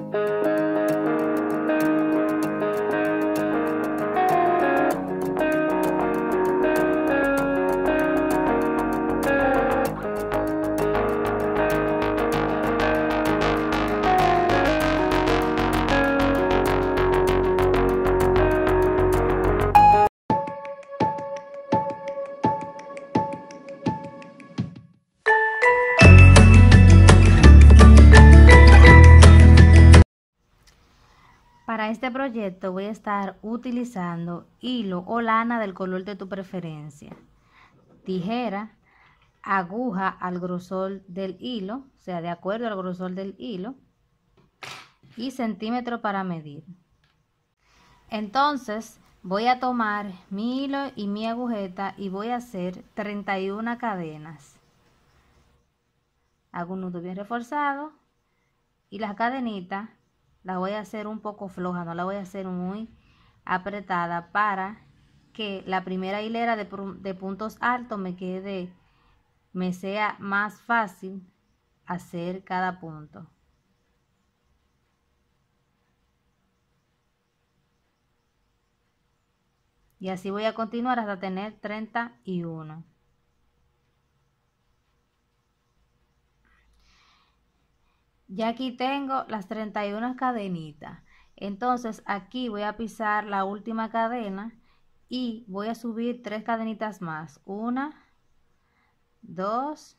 Música este proyecto voy a estar utilizando hilo o lana del color de tu preferencia, tijera, aguja al grosor del hilo, o sea, de acuerdo al grosor del hilo, y centímetro para medir. Entonces, voy a tomar mi hilo y mi agujeta y voy a hacer 31 cadenas. Hago un nudo bien reforzado y las cadenitas la voy a hacer un poco floja, no la voy a hacer muy apretada para que la primera hilera de, puntos altos me quede, me sea más fácil hacer cada punto. Y así voy a continuar hasta tener 31. Ya aquí tengo las 31 cadenitas. Entonces aquí voy a pisar la última cadena y voy a subir tres cadenitas más. Una, dos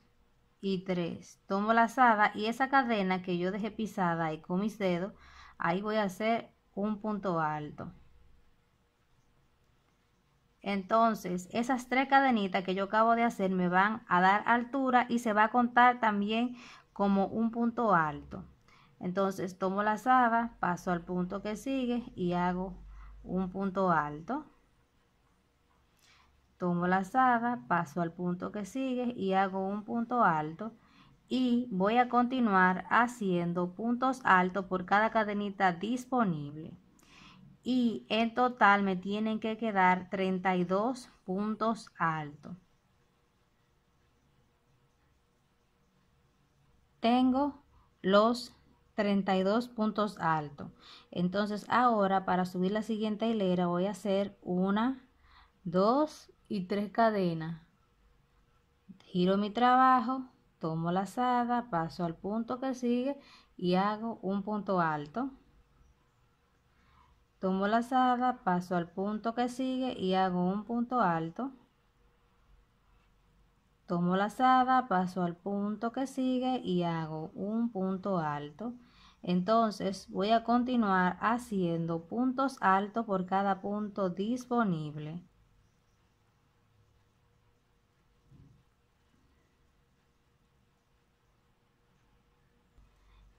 y tres. Tomo la lazada y esa cadena que yo dejé pisada y con mis dedos, ahí voy a hacer un punto alto. Entonces, esas tres cadenitas que yo acabo de hacer me van a dar altura y se va a contar también como un punto alto. Entonces tomo la saba, paso al punto que sigue y hago un punto alto. Tomo la saba, paso al punto que sigue y hago un punto alto. Y voy a continuar haciendo puntos altos por cada cadenita disponible. Y en total me tienen que quedar 32 puntos altos. tengo los 32 puntos altos. Entonces ahora para subir la siguiente hilera voy a hacer una, dos y tres cadenas. Giro mi trabajo, tomo la lazada, paso al punto que sigue y hago un punto alto. Tomo la lazada, paso al punto que sigue y hago un punto alto. Tomo lazada, paso al punto que sigue y hago un punto alto. Entonces voy a continuar haciendo puntos altos por cada punto disponible.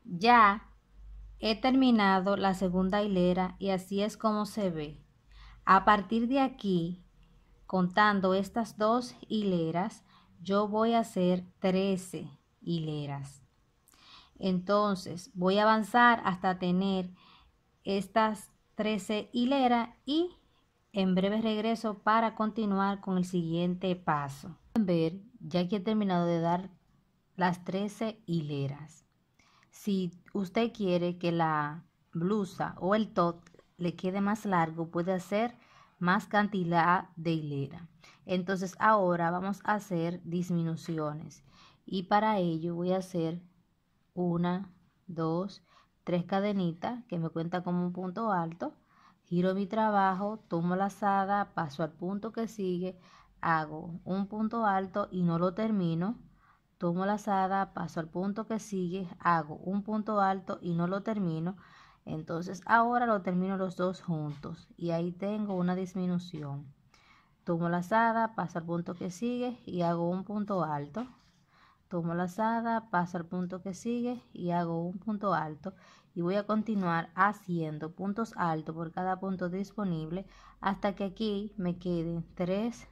Ya he terminado la segunda hilera y así es como se ve. A partir de aquí, contando estas dos hileras, yo voy a hacer 13 hileras. Entonces voy a avanzar hasta tener estas 13 hileras y en breve regreso para continuar con el siguiente paso. ver, ya que he terminado de dar las 13 hileras. Si usted quiere que la blusa o el top le quede más largo, puede hacer más cantidad de hilera. Entonces ahora vamos a hacer disminuciones y para ello voy a hacer una, dos, tres cadenitas que me cuenta como un punto alto, giro mi trabajo, tomo la lazada, paso al punto que sigue, hago un punto alto y no lo termino, tomo la lazada, paso al punto que sigue, hago un punto alto y no lo termino, entonces ahora lo termino los dos juntos y ahí tengo una disminución. Tomo lazada, paso al punto que sigue y hago un punto alto. Tomo la lazada, paso al punto que sigue y hago un punto alto. Y voy a continuar haciendo puntos altos por cada punto disponible hasta que aquí me queden tres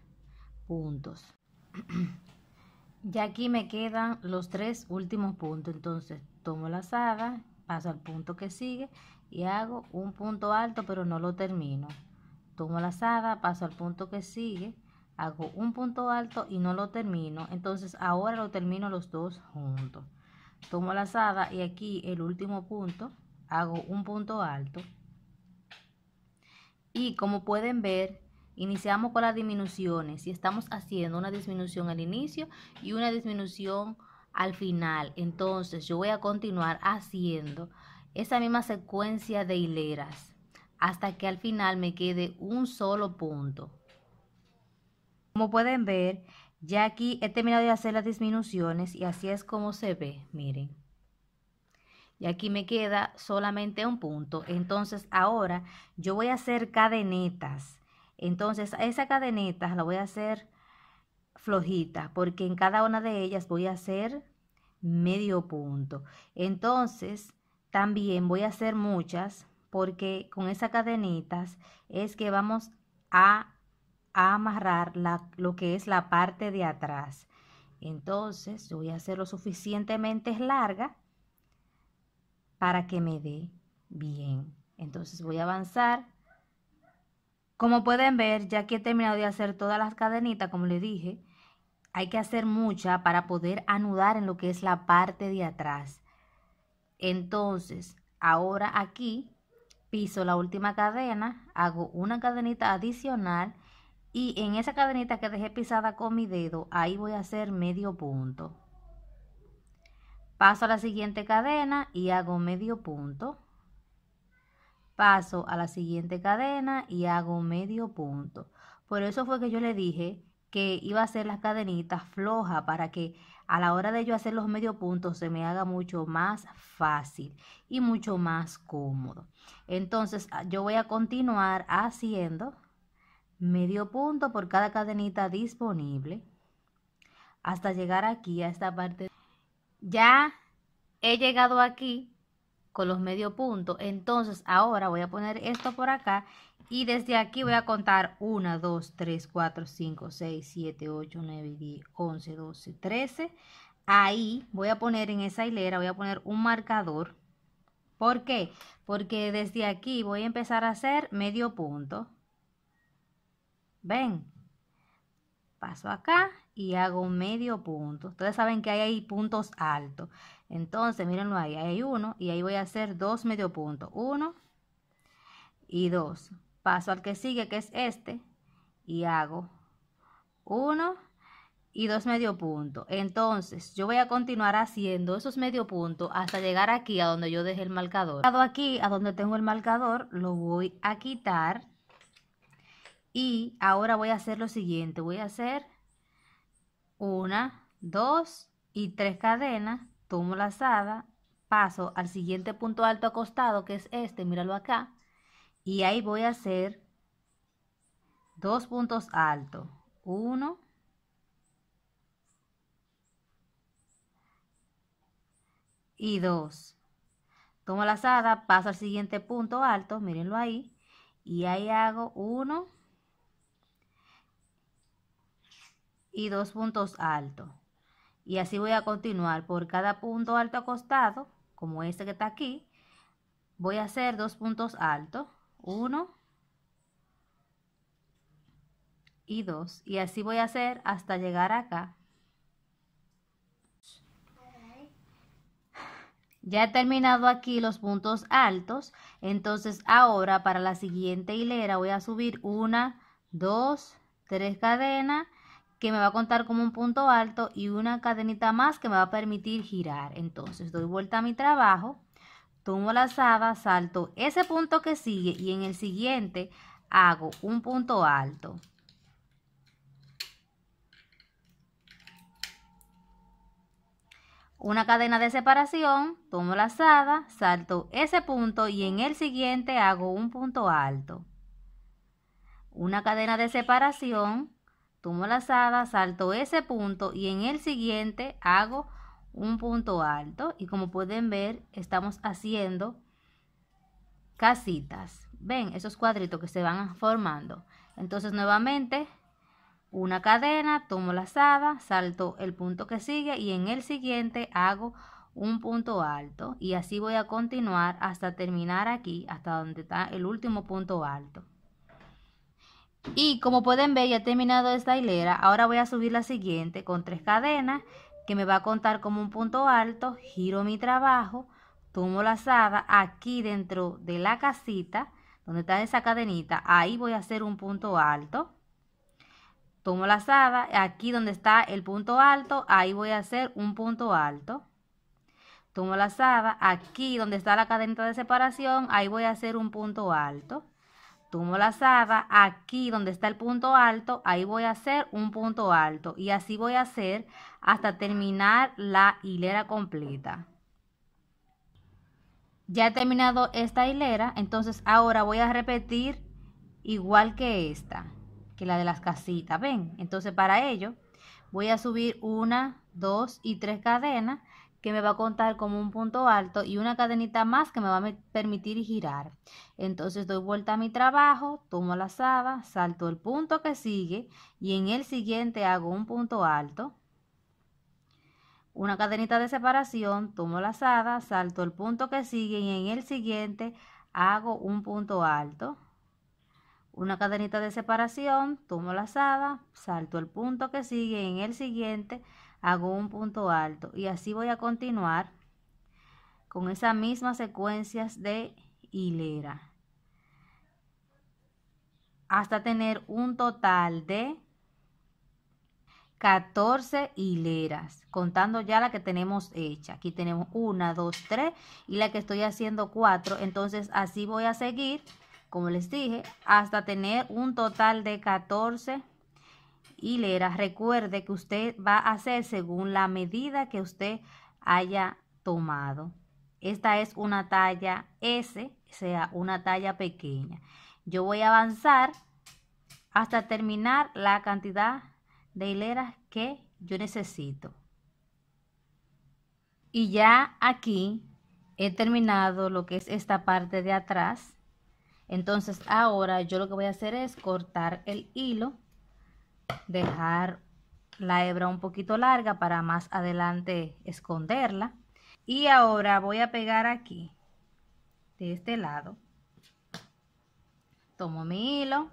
puntos. ya aquí me quedan los tres últimos puntos. Entonces tomo la lazada, paso al punto que sigue y hago un punto alto pero no lo termino tomo la lazada paso al punto que sigue hago un punto alto y no lo termino entonces ahora lo termino los dos juntos tomo la lazada y aquí el último punto hago un punto alto y como pueden ver iniciamos con las disminuciones y estamos haciendo una disminución al inicio y una disminución al final. Entonces yo voy a continuar haciendo esa misma secuencia de hileras hasta que al final me quede un solo punto. Como pueden ver, ya aquí he terminado de hacer las disminuciones y así es como se ve, miren. Y aquí me queda solamente un punto. Entonces ahora yo voy a hacer cadenetas. Entonces a esa cadeneta la voy a hacer flojita porque en cada una de ellas voy a hacer medio punto. Entonces, también voy a hacer muchas porque con esas cadenitas es que vamos a, amarrar lo que es la parte de atrás. Entonces, voy a hacer lo suficientemente larga para que me dé bien. Entonces, voy a avanzar. Como pueden ver, ya que he terminado de hacer todas las cadenitas, como le dije, hay que hacer mucha para poder anudar en lo que es la parte de atrás. Entonces, ahora aquí piso la última cadena, hago una cadenita adicional y en esa cadenita que dejé pisada con mi dedo, ahí voy a hacer medio punto. Paso a la siguiente cadena y hago medio punto. Paso a la siguiente cadena y hago medio punto. Por eso fue que yo le dije que iba a hacer las cadenitas flojas para que a la hora de yo hacer los medio puntos se me haga mucho más fácil y mucho más cómodo. Entonces ah, yo voy a continuar haciendo medio punto por cada cadenita disponible hasta llegar aquí a esta parte. Ya he llegado aquí con los medio puntos. Entonces ahora voy a poner esto por acá y desde aquí voy a contar 1, 2, 3, 4, 5, 6, 7, 8, 9, 10, 11, 12, 13. Ahí voy a poner en esa hilera, voy a poner un marcador. ¿Por qué? Porque desde aquí voy a empezar a hacer medio punto. ¿Ven? Paso acá y hago medio punto. Ustedes saben que hay ahí puntos altos. Entonces, mírenlo ahí, hay uno y ahí voy a hacer dos medio puntos, uno y dos. Paso al que sigue, que es este, y hago uno y dos medio puntos. Entonces, yo voy a continuar haciendo esos medio puntos hasta llegar aquí a donde yo dejé el marcador. Aquí, a donde tengo el marcador, lo voy a quitar. Y ahora voy a hacer lo siguiente, voy a hacer una, dos y tres cadenas tomo la lazada, paso al siguiente punto alto acostado, que es este, míralo acá, y ahí voy a hacer dos puntos altos, uno y dos. Tomo la lazada, paso al siguiente punto alto, mírenlo ahí, y ahí hago uno y dos puntos altos. Y así voy a continuar por cada punto alto acostado, como este que está aquí, voy a hacer dos puntos altos, uno y dos. Y así voy a hacer hasta llegar acá. Ya he terminado aquí los puntos altos, entonces ahora para la siguiente hilera voy a subir una, dos, tres cadenas que me va a contar como un punto alto y una cadenita más que me va a permitir girar. Entonces doy vuelta a mi trabajo, tomo la lazada, salto ese punto que sigue y en el siguiente hago un punto alto. Una cadena de separación, tomo la lazada, salto ese punto y en el siguiente hago un punto alto. Una cadena de separación, tomo la sada salto ese punto y en el siguiente hago un punto alto y como pueden ver estamos haciendo casitas. Ven esos cuadritos que se van formando. Entonces nuevamente una cadena, tomo la lazada, salto el punto que sigue y en el siguiente hago un punto alto y así voy a continuar hasta terminar aquí, hasta donde está el último punto alto. Y como pueden ver, ya he terminado esta hilera. Ahora voy a subir la siguiente con tres cadenas que me va a contar como un punto alto. Giro mi trabajo, tomo la lazada aquí dentro de la casita donde está esa cadenita. Ahí voy a hacer un punto alto. Tomo la lazada aquí donde está el punto alto. Ahí voy a hacer un punto alto. Tomo la lazada aquí donde está la cadenita de separación. Ahí voy a hacer un punto alto tomo la saba, aquí donde está el punto alto, ahí voy a hacer un punto alto y así voy a hacer hasta terminar la hilera completa. Ya he terminado esta hilera, entonces ahora voy a repetir igual que esta, que la de las casitas, ¿ven? Entonces para ello voy a subir una, dos y tres cadenas que me va a contar como un punto alto y una cadenita más que me va a permitir girar. Entonces doy vuelta a mi trabajo, tomo la sada salto el punto que sigue y en el siguiente hago un punto alto. Una cadenita de separación, tomo la salto el punto que sigue y en el siguiente hago un punto alto. Una cadenita de separación, tomo la sada salto el punto que sigue y en el siguiente hago un punto alto y así voy a continuar con esas mismas secuencias de hilera hasta tener un total de 14 hileras, contando ya la que tenemos hecha. Aquí tenemos una, dos, tres y la que estoy haciendo cuatro. Entonces así voy a seguir, como les dije, hasta tener un total de 14 hileras, recuerde que usted va a hacer según la medida que usted haya tomado. Esta es una talla S, sea, una talla pequeña. Yo voy a avanzar hasta terminar la cantidad de hileras que yo necesito. Y ya aquí he terminado lo que es esta parte de atrás. Entonces ahora yo lo que voy a hacer es cortar el hilo dejar la hebra un poquito larga para más adelante esconderla. Y ahora voy a pegar aquí, de este lado. Tomo mi hilo,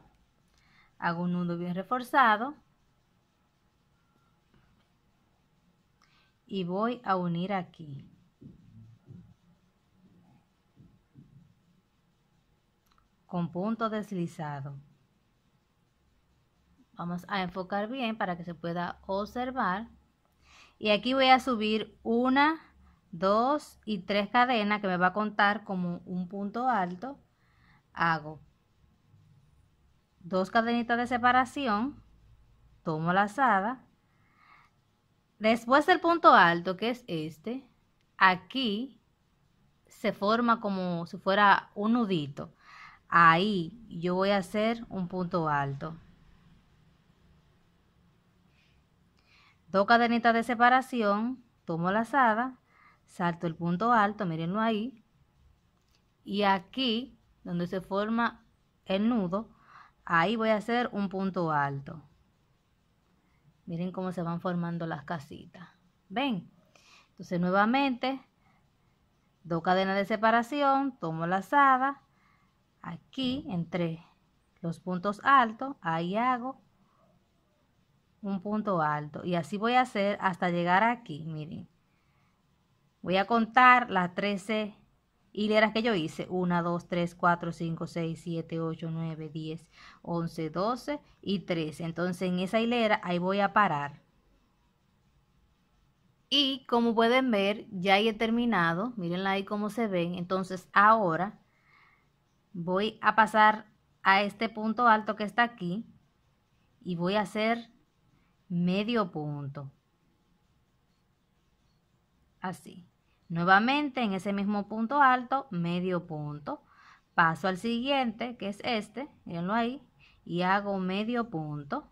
hago un nudo bien reforzado. Y voy a unir aquí. Con punto deslizado. Vamos a enfocar bien para que se pueda observar. Y aquí voy a subir una, dos y tres cadenas que me va a contar como un punto alto. Hago dos cadenitas de separación, tomo la lazada. Después del punto alto, que es este, aquí se forma como si fuera un nudito. Ahí yo voy a hacer un punto alto. Dos cadenitas de separación, tomo la lazada, salto el punto alto, mirenlo ahí. Y aquí, donde se forma el nudo, ahí voy a hacer un punto alto. Miren cómo se van formando las casitas. ¿Ven? Entonces nuevamente, dos cadenas de separación, tomo lazada, aquí entre los puntos altos, ahí hago un punto alto y así voy a hacer hasta llegar aquí miren voy a contar las 13 hileras que yo hice 1 2 3 4 5 6 7 8 9 10 11 12 y 13 entonces en esa hilera ahí voy a parar y como pueden ver ya he terminado miren ahí cómo se ven entonces ahora voy a pasar a este punto alto que está aquí y voy a hacer medio punto. Así. Nuevamente en ese mismo punto alto, medio punto. Paso al siguiente, que es este, ahí, y hago medio punto.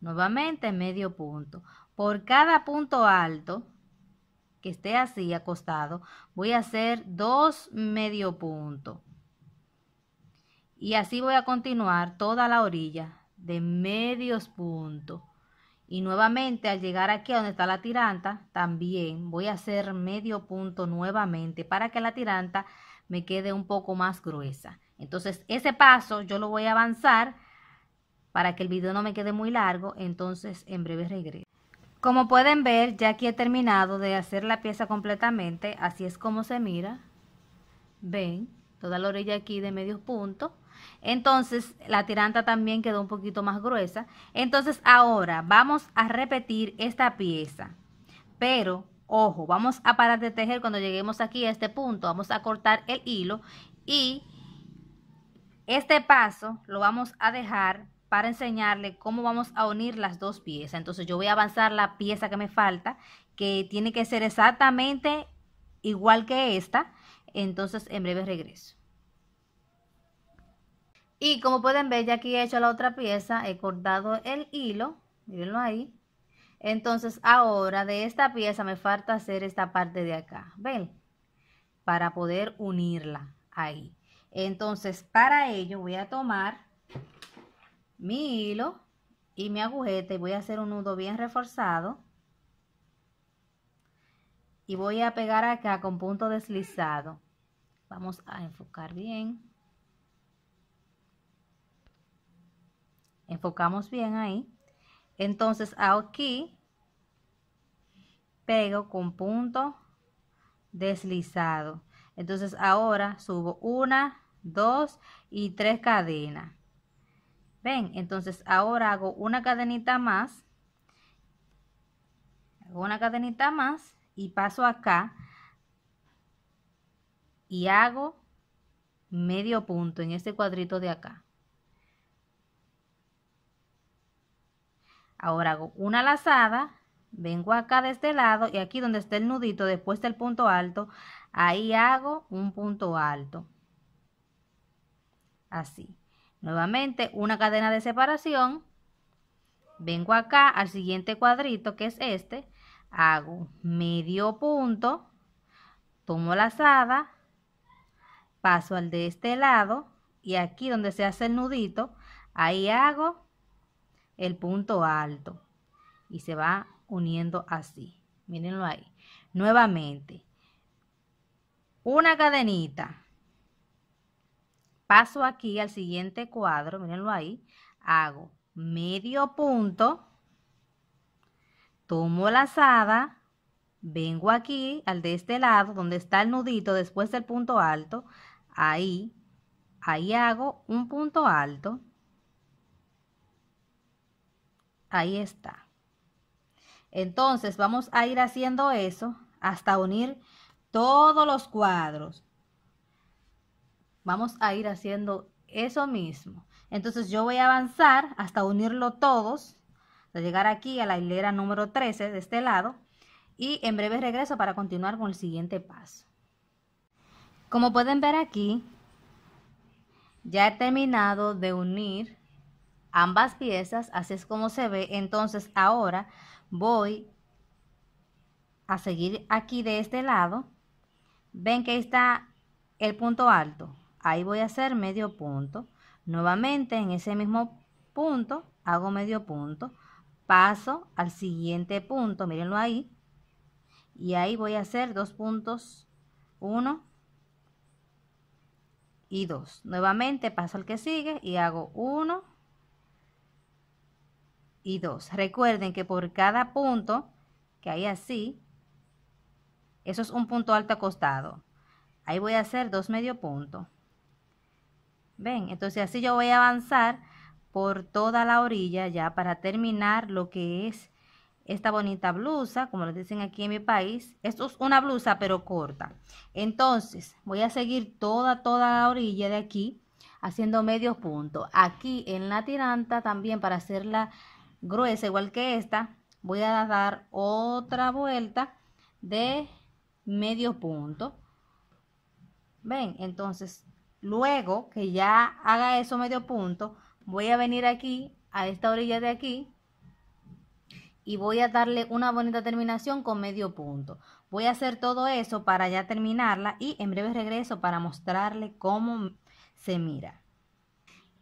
Nuevamente medio punto. Por cada punto alto que esté así acostado, voy a hacer dos medio punto. Y así voy a continuar toda la orilla de medios puntos. Y nuevamente al llegar aquí a donde está la tiranta, también voy a hacer medio punto nuevamente para que la tiranta me quede un poco más gruesa. Entonces ese paso yo lo voy a avanzar para que el video no me quede muy largo, entonces en breve regreso. Como pueden ver, ya aquí he terminado de hacer la pieza completamente, así es como se mira. Ven, toda la orilla aquí de medio punto. Entonces, la tiranta también quedó un poquito más gruesa. Entonces, ahora vamos a repetir esta pieza. Pero, ojo, vamos a parar de tejer cuando lleguemos aquí a este punto. Vamos a cortar el hilo y este paso lo vamos a dejar para enseñarle cómo vamos a unir las dos piezas. Entonces yo voy a avanzar la pieza que me falta, que tiene que ser exactamente igual que esta. Entonces en breve regreso. Y como pueden ver, ya aquí he hecho la otra pieza, he cortado el hilo, mirenlo ahí. Entonces ahora de esta pieza me falta hacer esta parte de acá, ¿ven? Para poder unirla ahí. Entonces para ello voy a tomar mi hilo y mi agujeta y voy a hacer un nudo bien reforzado. Y voy a pegar acá con punto deslizado. Vamos a enfocar bien. enfocamos bien ahí. Entonces aquí pego con punto deslizado. Entonces ahora subo una, dos y tres cadenas. ¿Ven? Entonces ahora hago una cadenita más. Hago una cadenita más y paso acá y hago medio punto en este cuadrito de acá. Ahora hago una lazada, vengo acá de este lado y aquí donde está el nudito después del punto alto, ahí hago un punto alto. Así. Nuevamente una cadena de separación, vengo acá al siguiente cuadrito que es este, hago medio punto, tomo lazada, paso al de este lado y aquí donde se hace el nudito, ahí hago el punto alto y se va uniendo así. Mírenlo ahí. Nuevamente, una cadenita. Paso aquí al siguiente cuadro, mírenlo ahí. Hago medio punto, tomo la lazada, vengo aquí al de este lado donde está el nudito después del punto alto, ahí, ahí hago un punto alto Ahí está. Entonces vamos a ir haciendo eso hasta unir todos los cuadros. Vamos a ir haciendo eso mismo. Entonces yo voy a avanzar hasta unirlo todos, hasta llegar aquí a la hilera número 13 de este lado y en breve regreso para continuar con el siguiente paso. Como pueden ver aquí, ya he terminado de unir ambas piezas, así es como se ve. Entonces ahora voy a seguir aquí de este lado. Ven que está el punto alto. Ahí voy a hacer medio punto. Nuevamente en ese mismo punto hago medio punto. Paso al siguiente punto, mírenlo ahí. Y ahí voy a hacer dos puntos, uno y dos. Nuevamente paso al que sigue y hago uno y dos, Recuerden que por cada punto que hay así, eso es un punto alto acostado. Ahí voy a hacer dos medio punto. ¿Ven? Entonces así yo voy a avanzar por toda la orilla ya para terminar lo que es esta bonita blusa, como lo dicen aquí en mi país. Esto es una blusa pero corta. Entonces voy a seguir toda, toda la orilla de aquí haciendo medio punto. Aquí en la tiranta también para hacerla gruesa igual que esta, voy a dar otra vuelta de medio punto. ¿Ven? Entonces, luego que ya haga eso medio punto, voy a venir aquí, a esta orilla de aquí, y voy a darle una bonita terminación con medio punto. Voy a hacer todo eso para ya terminarla y en breve regreso para mostrarle cómo se mira.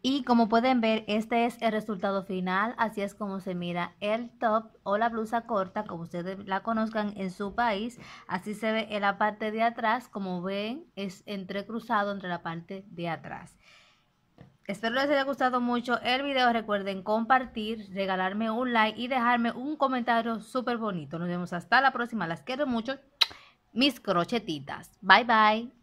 Y como pueden ver, este es el resultado final, así es como se mira el top o la blusa corta, como ustedes la conozcan en su país. Así se ve en la parte de atrás, como ven, es entrecruzado entre la parte de atrás. Espero les haya gustado mucho el video, recuerden compartir, regalarme un like y dejarme un comentario súper bonito. Nos vemos hasta la próxima, las quiero mucho, mis crochetitas. Bye bye.